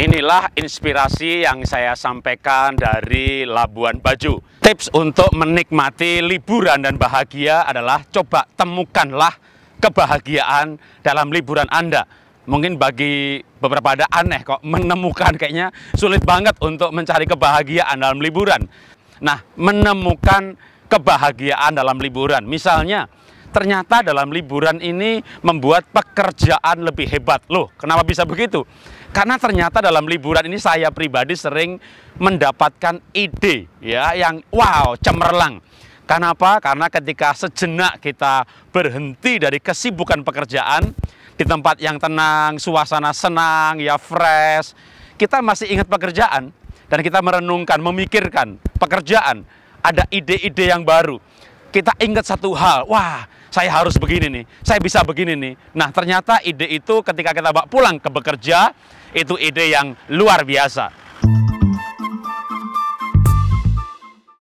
Inilah inspirasi yang saya sampaikan dari Labuan Bajo. Tips untuk menikmati liburan dan bahagia adalah coba temukanlah kebahagiaan dalam liburan Anda. Mungkin bagi beberapa ada aneh kok menemukan kayaknya sulit banget untuk mencari kebahagiaan dalam liburan. Nah, menemukan kebahagiaan dalam liburan. Misalnya, ternyata dalam liburan ini membuat pekerjaan lebih hebat. Loh, kenapa bisa begitu? Karena ternyata dalam liburan ini saya pribadi sering mendapatkan ide ya yang wow, cemerlang. Kenapa? Karena ketika sejenak kita berhenti dari kesibukan pekerjaan di tempat yang tenang, suasana senang, ya fresh, kita masih ingat pekerjaan dan kita merenungkan, memikirkan pekerjaan, ada ide-ide yang baru kita ingat satu hal, wah saya harus begini nih, saya bisa begini nih. Nah ternyata ide itu ketika kita bawa pulang ke bekerja, itu ide yang luar biasa.